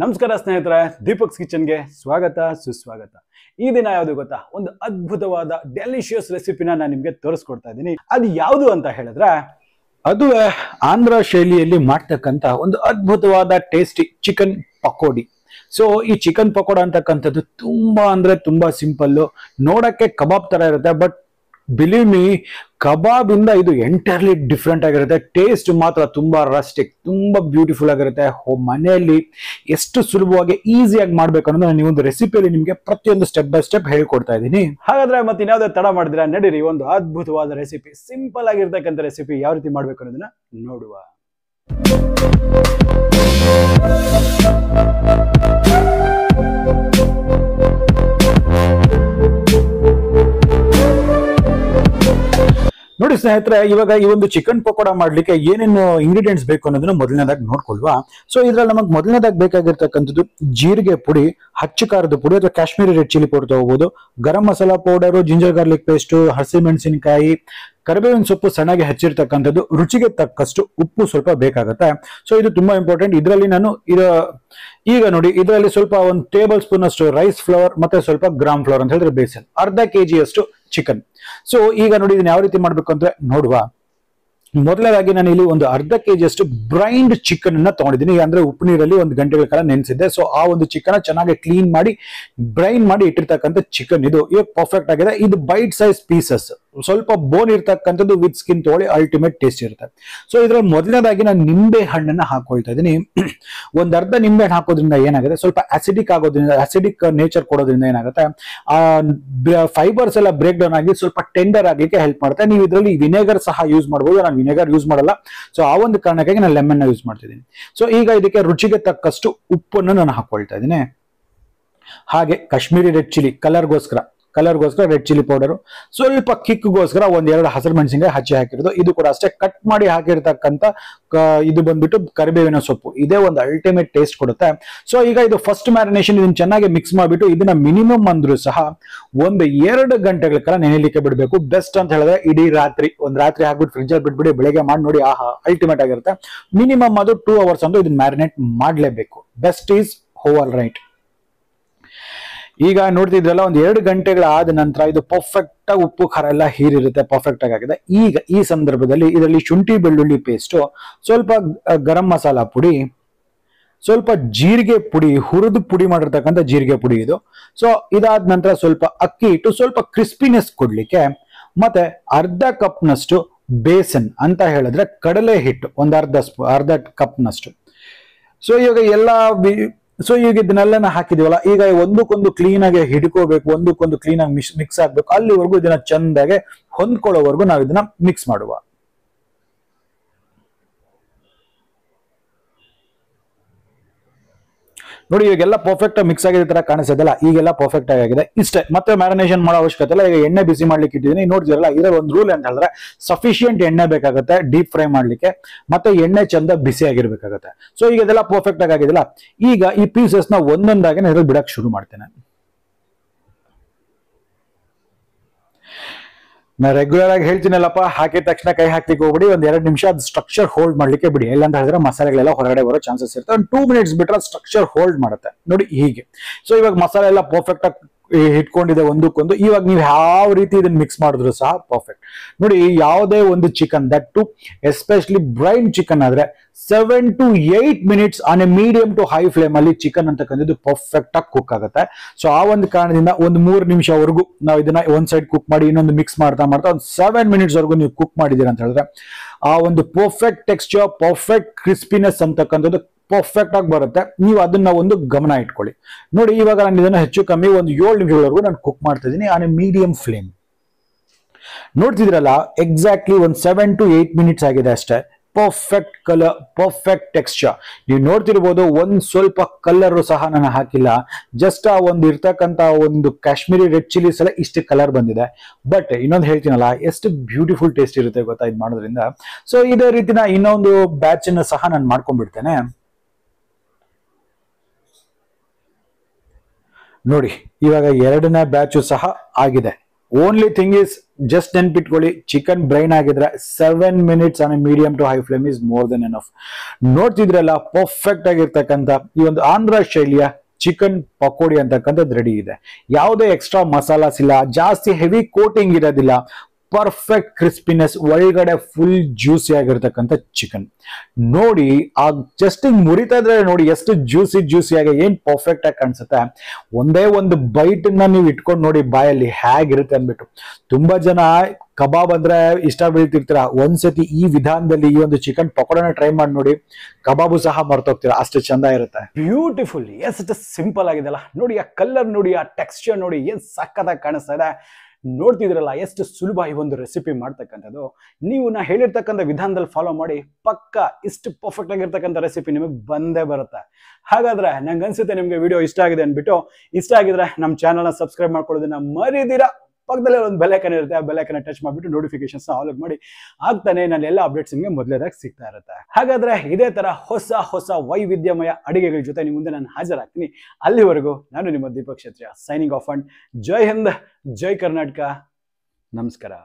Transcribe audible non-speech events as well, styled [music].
ನಮಸ್ಕಾರ ಸ್ನೇಹಿತರೆ ದೀಪಕ್ಸ್ ಕಿಚನ್ಗೆ ಸ್ವಾಗತ ಸುಸ್ವಾಗತ ಈ ದಿನ ಯಾವುದು ಗೊತ್ತಾ ಒಂದು ಅದ್ಭುತವಾದ ಡೆಲಿಷಿಯಸ್ ರೆಸಿಪಿನ ನಾನು ನಿಮಗೆ ತೋರಿಸ್ಕೊಡ್ತಾ ಇದ್ದೀನಿ ಅದು ಯಾವುದು ಅಂತ ಹೇಳಿದ್ರೆ ಅದು ಆಂಧ್ರ ಶೈಲಿಯಲ್ಲಿ ಮಾಡ್ತಕ್ಕಂಥ ಒಂದು ಅದ್ಭುತವಾದ ಟೇಸ್ಟಿ ಚಿಕನ್ ಪಕೋಡಿ ಸೊ ಈ ಚಿಕನ್ ಪಕೋಡ ಅಂತಕ್ಕಂಥದ್ದು ತುಂಬಾ ಅಂದ್ರೆ ತುಂಬಾ ಸಿಂಪಲ್ಲು ನೋಡಕ್ಕೆ ಕಬಾಬ್ ತರ ಇರುತ್ತೆ ಬಟ್ ಬಿಲೀವ್ ಮಿ ಕಬಾಬ್ ಇಂದ ಇದು ಎಂಟೈರ್ಲಿ ಡಿಫ್ರೆಂಟ್ ಆಗಿರುತ್ತೆ ಟೇಸ್ಟ್ ಮಾತ್ರ ತುಂಬಾ ರಸ್ಟಿಕ್ ತುಂಬಾ ಬ್ಯೂಟಿಫುಲ್ ಆಗಿರುತ್ತೆ ಮನೆಯಲ್ಲಿ ಎಷ್ಟು ಸುಲಭವಾಗಿ ಈಸಿಯಾಗಿ ಮಾಡ್ಬೇಕು ಅನ್ನೋದನ್ನ ನಾನು ಒಂದು ರೆಸಿಪಿಯಲ್ಲಿ ನಿಮಗೆ ಪ್ರತಿಯೊಂದು ಸ್ಟೆಪ್ ಬೈ ಸ್ಟೆಪ್ ಹೇಳ್ಕೊಡ್ತಾ ಇದ್ದೀನಿ ಹಾಗಾದ್ರೆ ಮತ್ತೆ ಇನ್ಯಾವುದೇ ತಡ ಮಾಡಿದ್ರೆ ನಡೀರಿ ಒಂದು ಅದ್ಭುತವಾದ ರೆಸಿಪಿ ಸಿಂಪಲ್ ಆಗಿರ್ತಕ್ಕಂಥ ರೆಸಿಪಿ ಯಾವ ರೀತಿ ಮಾಡ್ಬೇಕು ಅನ್ನೋದನ್ನ ನೋಡುವ ನೋಡಿ ಸ್ನೇಹಿತರೆ ಇವಾಗ ಈ ಒಂದು ಚಿಕನ್ ಪಕೋಡ ಮಾಡ್ಲಿಕ್ಕೆ ಏನೇನು ಇಂಗ್ರೀಡಿಯೆಂಟ್ಸ್ ಬೇಕು ಅನ್ನೋದನ್ನ ಮೊದಲನೇದಾಗಿ ನೋಡ್ಕೊಳ್ವಾ ಸೊ ಇದ್ರಲ್ಲಿ ನಮಗೆ ಮೊದಲನೇದಾಗಿ ಬೇಕಾಗಿರ್ತಕ್ಕಂಥದ್ದು ಜೀರಿಗೆ ಪುಡಿ ಹಚ್ಚು ಖಾರದ ಪುಡಿ ಅಥವಾ ಕಾಶ್ಮೀರಿ ರೆಡ್ ಚಿಲ್ಲಿ ಪೌಡರ್ ತಗೋಬಹುದು garam masala powder ginger garlic paste ಹಸಿ ಮೆಣಸಿನಕಾಯಿ ಕರಿಬೇವಿನ ಸೊಪ್ಪು ಸಣ್ಣಗೆ ಹಚ್ಚಿರ್ತಕ್ಕಂಥದ್ದು ರುಚಿಗೆ ತಕ್ಕಷ್ಟು ಉಪ್ಪು ಸ್ವಲ್ಪ ಬೇಕಾಗುತ್ತೆ ಸೊ ಇದು ತುಂಬಾ ಇಂಪಾರ್ಟೆಂಟ್ ಇದರಲ್ಲಿ ನಾನು ಈಗ ನೋಡಿ ಇದರಲ್ಲಿ ಸ್ವಲ್ಪ ಒಂದು ಟೇಬಲ್ ಸ್ಪೂನ್ ಅಷ್ಟು ರೈಸ್ ಫ್ಲವರ್ ಮತ್ತೆ ಸ್ವಲ್ಪ ಗ್ರಾಮ್ ಫ್ಲವರ್ ಅಂತ ಹೇಳಿದ್ರೆ ಬೇಸನ್ ಅರ್ಧ ಅಷ್ಟು ಚಿಕನ್ ಸೊ ಈಗ ನೋಡಿ ಇದನ್ನ ಯಾವ ರೀತಿ ಮಾಡಬೇಕು ಅಂದ್ರೆ ನೋಡುವ ಮೊದಲದಾಗಿ ನಾನು ಇಲ್ಲಿ ಒಂದು ಅರ್ಧ ಕೆ ಅಷ್ಟು ಬ್ರೈಂಡ್ ಚಿಕನ್ ಅನ್ನ ತಗೊಂಡಿದ್ದೀನಿ ಅಂದ್ರೆ ಉಪ್ಪು ನೀರಲ್ಲಿ ಒಂದು ಗಂಟೆಗಳ ಕಾಲ ನೆನೆಸಿದ್ದೆ ಸೊ ಆ ಒಂದು ಚಿಕನ್ ಚೆನ್ನಾಗಿ ಕ್ಲೀನ್ ಮಾಡಿ ಬ್ರೈನ್ ಮಾಡಿ ಇಟ್ಟಿರ್ತಕ್ಕಂಥ ಚಿಕನ್ ಇದು ಈಗ ಪರ್ಫೆಕ್ಟ್ ಆಗಿದೆ ಇದು ಬೈಟ್ ಸೈಜ್ ಪೀಸಸ್ ಸ್ವಲ್ಪ ಬೋನ್ ಇರ್ತಕ್ಕಂಥದ್ದು ವಿತ್ ಸ್ಕಿನ್ ತಗೊಳ್ಳಿ ಅಲ್ಟಿಮೇಟ್ ಟೇಸ್ಟ್ ಇರುತ್ತೆ ಸೊ ಇದ್ರಲ್ಲಿ ಮೊದಲನೇದಾಗಿ ನಾನು ನಿಂಬೆ ಹಣ್ಣನ್ನು ಹಾಕೊಳ್ತಾ ಇದ್ದೀನಿ [clears throat] ಒಂದ್ ಅರ್ಧ ನಿಂಬೆ ಹಣ್ಣು ಹಾಕೋದ್ರಿಂದ ಏನಾಗುತ್ತೆ ಸ್ವಲ್ಪ ಅಸಿಡಿಕ್ ಆಗೋದ್ರಿಂದ ಅಸಿಡಿಕ್ ನೇಚರ್ ಕೊಡೋದ್ರಿಂದ ಏನಾಗುತ್ತೆ ಆ ಫೈಬರ್ಸ್ ಎಲ್ಲ ಬ್ರೇಕ್ ಡೌನ್ ಆಗಿ ಸ್ವಲ್ಪ ಟೆಂಡರ್ ಆಗಲಿಕ್ಕೆ ಹೆಲ್ಪ್ ಮಾಡುತ್ತೆ ನೀವು ಇದರಲ್ಲಿ ವಿನೆಗರ್ ಸಹ ಯೂಸ್ ಮಾಡಬಹುದು ನಾನು ವಿನೆಗರ್ ಯೂಸ್ ಮಾಡಲ್ಲ ಸೊ ಆ ಒಂದು ಕಾರಣಕ್ಕಾಗಿ ನಾನು ಲೆಮನ್ನ ಯೂಸ್ ಮಾಡ್ತಿದ್ದೀನಿ ಸೊ ಈಗ ಇದಕ್ಕೆ ರುಚಿಗೆ ತಕ್ಕಷ್ಟು ಉಪ್ಪನ್ನು ನಾನು ಹಾಕೊಳ್ತಾ ಇದ್ದೀನಿ ಹಾಗೆ ಕಾಶ್ಮೀರಿ ರೆಡ್ ಚಿಲ್ಲಿ ಕಲರ್ಗೋಸ್ಕರ ಕಲರ್ಗೋಸ್ಕರ ರೆಡ್ ಚಿಲ್ಲಿ ಪೌಡರು ಸ್ವಲ್ಪ ಕಿಕ್ಗೋಸ್ಕರ ಒಂದೆರಡು ಹಸಿರು ಮೆಣಸಿನಕಾಯಿ ಹಚ್ಚಿ ಹಾಕಿರೋದು ಇದು ಕೂಡ ಅಷ್ಟೇ ಕಟ್ ಮಾಡಿ ಹಾಕಿರ್ತಕ್ಕಂಥ ಇದು ಬಂದ್ಬಿಟ್ಟು ಕರಿಬೇವಿನ ಸೊಪ್ಪು ಇದೇ ಒಂದು ಅಲ್ಟಿಮೇಟ್ ಟೇಸ್ಟ್ ಕೊಡುತ್ತೆ ಸೊ ಈಗ ಇದು ಫಸ್ಟ್ ಮ್ಯಾರಿನೇಷನ್ ಇದನ್ನ ಚೆನ್ನಾಗಿ ಮಿಕ್ಸ್ ಮಾಡಿಬಿಟ್ಟು ಇದನ್ನ ಮಿನಿಮಮ್ ಅಂದ್ರೂ ಸಹ ಒಂದು ಎರಡು ಗಂಟೆಗಳ ಕಾಲ ನೆನೆಲಿಕ್ಕೆ ಬಿಡಬೇಕು ಬೆಸ್ಟ್ ಅಂತ ಹೇಳಿದ್ರೆ ಇಡೀ ರಾತ್ರಿ ಒಂದು ರಾತ್ರಿ ಹಾಕ್ಬಿಟ್ಟು ಅಲ್ಲಿ ಬಿಟ್ಬಿಡಿ ಬೆಳಗ್ಗೆ ಮಾಡಿ ನೋಡಿ ಆಹಾ ಅಲ್ಟಿಮೇಟ್ ಆಗಿರುತ್ತೆ ಮಿನಿಮಮ್ ಅದು ಟೂ ಅವರ್ಸ್ ಅಂತೂ ಇದನ್ನ ಮ್ಯಾರಿನೇಟ್ ಮಾಡಲೇಬೇಕು ಬೆಸ್ಟ್ ಈಸ್ ಹೋವರ್ ರೈಟ್ ಈಗ ನೋಡ್ತಿದ್ರಲ್ಲ ಒಂದು ಎರಡು ಗಂಟೆಗಳಾದ ನಂತರ ಇದು ಪರ್ಫೆಕ್ಟ್ ಆಗಿ ಉಪ್ಪು ಖಾರ ಎಲ್ಲ ಹೀರಿರುತ್ತೆ ಪರ್ಫೆಕ್ಟ್ ಆಗಿ ಆಗಿದೆ ಈಗ ಈ ಸಂದರ್ಭದಲ್ಲಿ ಇದರಲ್ಲಿ ಶುಂಠಿ ಬೆಳ್ಳುಳ್ಳಿ ಪೇಸ್ಟು ಸ್ವಲ್ಪ ಗರಂ ಮಸಾಲ ಪುಡಿ ಸ್ವಲ್ಪ ಜೀರಿಗೆ ಪುಡಿ ಹುರಿದು ಪುಡಿ ಮಾಡಿರ್ತಕ್ಕಂಥ ಜೀರಿಗೆ ಪುಡಿ ಇದು ಸೊ ಇದಾದ ನಂತರ ಸ್ವಲ್ಪ ಅಕ್ಕಿ ಇಟ್ಟು ಸ್ವಲ್ಪ ಕ್ರಿಸ್ಪಿನೆಸ್ ಕೊಡ್ಲಿಕ್ಕೆ ಮತ್ತೆ ಅರ್ಧ ಕಪ್ನಷ್ಟು ಬೇಸನ್ ಅಂತ ಹೇಳಿದ್ರೆ ಕಡಲೆ ಹಿಟ್ಟು ಒಂದು ಅರ್ಧ ಸ್ಪೂ ಅರ್ಧ ಕಪ್ನಷ್ಟು ಸೊ ಇವಾಗ ಎಲ್ಲ ಸೊ ಈಗ ಇದನ್ನೆಲ್ಲ ಹಾಕಿದೀವಲ್ಲ ಈಗ ಒಂದಕ್ಕೊಂದು ಕ್ಲೀನ್ ಆಗಿ ಹಿಡ್ಕೋಬೇಕು ಒಂದಕ್ಕೊಂದು ಕ್ಲೀನ್ ಆಗಿ ಮಿಕ್ಸ್ ಆಗ್ಬೇಕು ಅಲ್ಲಿವರೆಗೂ ಇದನ್ನ ಚಂದಾಗಿ ಹೊಂದ್ಕೊಳ್ಳೋವರೆಗೂ ನಾವು ಇದನ್ನ ಮಿಕ್ಸ್ ಮಾಡುವ ನೋಡಿ ಇವಾಗೆಲ್ಲ ಪರ್ಫೆಕ್ಟ್ ಮಿಕ್ಸ್ ಆಗಿದೆ ತರ ಕಾಣಿಸೋದಿಲ್ಲ ಈಗೆಲ್ಲ ಪರ್ಫೆಕ್ಟ್ ಆಗಿದೆ ಇಷ್ಟೇ ಮತ್ತೆ ಮ್ಯಾರಿನೇಷನ್ ಮಾಡೋ ಅವಶ್ಯಕತೆ ಇಲ್ಲ ಈಗ ಎಣ್ಣೆ ಬಿಸಿ ಮಾಡ್ಲಿಕ್ಕೆ ಇಟ್ಟಿದ್ದೀನಿ ನೋಡ್ತಿರಲ್ಲ ಇದ್ರೆ ಒಂದು ರೂಲ್ ಅಂತ ಹೇಳಿದ್ರೆ ಸಫಿಶಿಯಂಟ್ ಎಣ್ಣೆ ಬೇಕಾಗುತ್ತೆ ಡೀಪ್ ಫ್ರೈ ಮಾಡ್ಲಿಕ್ಕೆ ಮತ್ತೆ ಎಣ್ಣೆ ಚಂದ ಬಿಸಿ ಆಗಿರ್ಬೇಕಾಗುತ್ತೆ ಸೊ ಈಗ ಇದೆಲ್ಲ ಪರ್ಫೆಕ್ಟ್ ಆಗಿದೆಯಲ್ಲ ಈಗ ಈ ಪೀಸಸ್ ನ ಒಂದೊಂದಾಗಿ ಇದ್ರಲ್ಲಿ ಬಿಡಕ್ ಶುರು ಮಾಡ್ತೇನೆ ನಾ ರೆಗ್ಯುಲರ್ ಆಗಿ ಹೇಳ್ತೀನಲ್ಲಪ್ಪ ಹಾಕಿದ ತಕ್ಷಣ ಕೈ ಹಾಕ್ಲಿಕ್ಕೆ ಹೋಗ್ಬಿಡಿ ಒಂದ್ ಎರಡು ನಿಮಿಷ ಅದು ಸ್ಟ್ರಕ್ಚರ್ ಹೋಲ್ಡ್ ಮಾಡ್ಲಿಕ್ಕೆ ಬಿಡಿ ಇಲ್ಲ ಅಂತ ಹೇಳಿದ್ರೆ ಮಸಾಲೆಗಳೆಲ್ಲ ಹೊರಗಡೆ ಬರೋ ಚಾನ್ಸಸ್ ಇರುತ್ತೆ ಒಂದು ಟೂ ಮಿನಿಟ್ಸ್ ಬಿಟ್ರೆ ಸ್ಟ್ರಕ್ಚರ್ ಹೋಲ್ಡ್ ಮಾಡುತ್ತೆ ನೋಡಿ ಹೀಗೆ ಸೊ ಇವಾಗ ಮಸಾಲೆ ಎಲ್ಲ ಪರ್ಫೆಕ್ಟ್ ಆಗಿ ಇಟ್ಕೊಂಡಿದೆ ಒಂದಕ್ಕೊಂದು ಇವಾಗ ನೀವು ಯಾವ ರೀತಿ ಇದನ್ನ ಮಿಕ್ಸ್ ಮಾಡಿದ್ರು ಸಹ ಪರ್ಫೆಕ್ಟ್ ನೋಡಿ ಯಾವುದೇ ಒಂದು chicken that too especially brine chicken ಆದ್ರೆ seven to eight minutes on a medium to high flame ಅಲ್ಲಿ ಚಿಕನ್ ಅಂತಕ್ಕಂಥದ್ದು ಪರ್ಫೆಕ್ಟ್ ಆಗಿ ಕುಕ್ ಆಗುತ್ತೆ ಸೊ ಆ ಒಂದು ಕಾರಣದಿಂದ ಒಂದು ಮೂರು ನಿಮಿಷವರೆಗೂ ನಾವು ಇದನ್ನ ಒಂದ್ ಸೈಡ್ ಕುಕ್ ಮಾಡಿ ಇನ್ನೊಂದು ಮಿಕ್ಸ್ ಮಾಡ್ತಾ ಮಾಡ್ತಾ ಒಂದು ಸೆವೆನ್ ಮಿನಿಟ್ಸ್ ವರೆಗೂ ನೀವು ಕುಕ್ ಮಾಡಿದೀರ ಅಂತ ಹೇಳಿದ್ರೆ ಆ ಒಂದು ಪರ್ಫೆಕ್ಟ್ ಟೆಕ್ಸ್ಚರ್ ಪರ್ಫೆಕ್ಟ್ ಕ್ರಿಸ್ಪಿನೆಸ್ ಅಂತಕ್ಕಂಥದ್ದು ಪರ್ಫೆಕ್ಟ್ ಆಗಿ ಬರುತ್ತೆ ನೀವು ಅದನ್ನ ಒಂದು ಗಮನ ಇಟ್ಕೊಳ್ಳಿ ನೋಡಿ ಇವಾಗ ನಾನು ಇದನ್ನ ಹೆಚ್ಚು ಕಮ್ಮಿ ಒಂದು ಏಳು ನಿಮಿಷಗಳವರೆಗೂ ನಾನು ಕುಕ್ ಮಾಡ್ತಾ ಇದ್ದೀನಿ ಆನ್ ಮೀಡಿಯಂ ಫ್ಲೇಮ್ ನೋಡ್ತಿದ್ರಲ್ಲ ಎಕ್ಸಾಕ್ಟ್ಲಿ ಒಂದು ಸೆವೆನ್ ಟು ಏಟ್ ಮಿನಿಟ್ಸ್ ಆಗಿದೆ ಅಷ್ಟೇ ಪರ್ಫೆಕ್ಟ್ ಕಲರ್ ಪರ್ಫೆಕ್ಟ್ ಟೆಕ್ಸ್ಚರ್ ನೀವು ನೋಡ್ತಿರ್ಬೋದು ಒಂದು ಸ್ವಲ್ಪ ಕಲರ್ ಸಹ ನಾನು ಹಾಕಿಲ್ಲ ಜಸ್ಟ್ ಆ ಒಂದು ಇರ್ತಕ್ಕಂತ ಒಂದು ಕಾಶ್ಮೀರಿ ರೆಡ್ ಚಿಲ್ಲೀಸ್ ಎಲ್ಲ ಇಷ್ಟು ಕಲರ್ ಬಂದಿದೆ ಬಟ್ ಇನ್ನೊಂದು ಹೇಳ್ತೀನಲ್ಲ ಎಷ್ಟು ಬ್ಯೂಟಿಫುಲ್ ಟೇಸ್ಟ್ ಇರುತ್ತೆ ಗೊತ್ತಾ ಇದು ಮಾಡೋದ್ರಿಂದ ಸೊ ಇದೇ ರೀತಿನ ಇನ್ನೊಂದು ಬ್ಯಾಚನ್ನು ಸಹ ನಾನು ಮಾಡ್ಕೊಂಡ್ಬಿಡ್ತೇನೆ ನೋಡಿ ಇವಾಗ ಎರಡನೇ ಬ್ಯಾಚು ಸಹ ಆಗಿದೆ ಓನ್ಲಿ ಥಿಂಗ್ ಇಸ್ ಜಸ್ಟ್ ನೆನ್ಪಿಟ್ಕೊಳ್ಳಿ ಚಿಕನ್ ಬ್ರೈನ್ ಆಗಿದ್ರೆ seven minutes on medium to high flame is more than enough ನೋಡ್ತಿದ್ರಲ್ಲ ಪರ್ಫೆಕ್ಟ್ ಆಗಿರ್ತಕ್ಕಂಥ ಈ ಒಂದು ಆಂಧ್ರ ಶೈಲಿಯ ಚಿಕನ್ ಪಕೋಡಿ ಅಂತಕ್ಕಂಥದ್ದು ರೆಡಿ ಇದೆ ಯಾವುದೇ ಎಕ್ಸ್ಟ್ರಾ ಮಸಾಲಾಸ್ ಇಲ್ಲ ಜಾಸ್ತಿ ಹೆವಿ ಕೋಟಿಂಗ್ ಇರೋದಿಲ್ಲ ಪರ್ಫೆಕ್ಟ್ ಕ್ರಿಸ್ಪಿನೆಸ್ ಒಳಗಡೆ ಫುಲ್ ಜ್ಯೂಸಿ ಆಗಿರ್ತಕ್ಕಂಥ ಚಿಕನ್ ನೋಡಿ ಆ ಜಸ್ಟ್ ಹಿಂಗ್ ಮುರಿತಾ ಇದ್ರೆ ನೋಡಿ ಎಷ್ಟು ಜ್ಯೂಸಿ ಜ್ಯೂಸಿ ಆಗಿ ಏನ್ ಪರ್ಫೆಕ್ಟ್ ಆಗಿ ಕಾಣಿಸುತ್ತೆ ಒಂದೇ ಒಂದು ಬೈಟ್ ನ ನೀವು ಇಟ್ಕೊಂಡು ನೋಡಿ ಬಾಯಲ್ಲಿ ಹೇಗಿರುತ್ತೆ ಅಂದ್ಬಿಟ್ಟು ತುಂಬಾ ಜನ ಕಬಾಬ್ ಅಂದ್ರೆ ಇಷ್ಟ ಬೀಳ್ತಿರ್ತೀರ ಒಂದ್ಸತಿ ಈ ವಿಧಾನದಲ್ಲಿ ಈ ಒಂದು ಚಿಕನ್ ಪಕೋಡನ ಟ್ರೈ ಮಾಡಿ ನೋಡಿ ಕಬಾಬು ಸಹ ಮರ್ತೋಗ್ತೀರಾ ಅಷ್ಟು ಚಂದ ಇರುತ್ತೆ ಬ್ಯೂಟಿಫುಲ್ ಎಷ್ಟು ಸಿಂಪಲ್ ಆಗಿದೆ ಅಲ್ಲ ನೋಡಿ ಆ ಕಲರ್ ನೋಡಿ ಆ ಟೆಕ್ಸ್ಚರ್ ನೋಡಿ ಏನ್ ಸಕ್ಕತ್ತಾಗಿ ಕಾಣಿಸ್ತಾ ಇದೆ ನೋಡ್ತಿದ್ರಲ್ಲ ಎಷ್ಟು ಸುಲಭ ಈ ಒಂದು ರೆಸಿಪಿ ಮಾಡ್ತಕ್ಕಂಥದ್ದು ನೀವು ನಾ ಹೇಳಿರ್ತಕ್ಕಂಥ ವಿಧಾನದಲ್ಲಿ ಫಾಲೋ ಮಾಡಿ ಪಕ್ಕ ಇಷ್ಟು ಪರ್ಫೆಕ್ಟ್ ಆಗಿರ್ತಕ್ಕಂಥ ರೆಸಿಪಿ ನಿಮಗೆ ಬಂದೇ ಬರುತ್ತೆ ಹಾಗಾದ್ರೆ ನಂಗೆ ಅನ್ಸುತ್ತೆ ನಿಮಗೆ ವಿಡಿಯೋ ಇಷ್ಟ ಆಗಿದೆ ಅಂದ್ಬಿಟ್ಟು ಇಷ್ಟ ಆಗಿದ್ರೆ ನಮ್ಮ ಚಾನಲ್ನ ಸಬ್ಸ್ಕ್ರೈಬ್ ಮಾಡ್ಕೊಳ್ಳೋದನ್ನ ಮರಿದಿರಾ ಪಕ್ಕದಲ್ಲೇ ಒಂದು ಬೆಲೆಕನ್ ಇರುತ್ತೆ ಆ ಬೆಲೆಕನ್ನ ಟಚ್ ಮಾಡಿಬಿಟ್ಟು ನೋಟಿಫಿಕೇಶನ್ಸ್ನ ಆಲ್ ಮಾಡಿ ಆಗ್ತಾನೆ ನಾನು ಎಲ್ಲ ಅಪ್ಡೇಟ್ಸ್ ನಿಮಗೆ ಮೊದಲೇದಾಗ ಸಿಗ್ತಾ ಇರುತ್ತೆ ಹಾಗಾದ್ರೆ ಇದೇ ತರ ಹೊಸ ಹೊಸ ವೈವಿಧ್ಯಮಯ ಅಡುಗೆಗಳ ಜೊತೆ ನಿಮ್ಮ ಮುಂದೆ ನಾನು ಹಾಜರಾಗ್ತೀನಿ ಅಲ್ಲಿವರೆಗೂ ನಾನು ನಿಮ್ಮ Deepak Kshetra signing off and Jai Hind Jai Karnataka ನಮಸ್ಕಾರ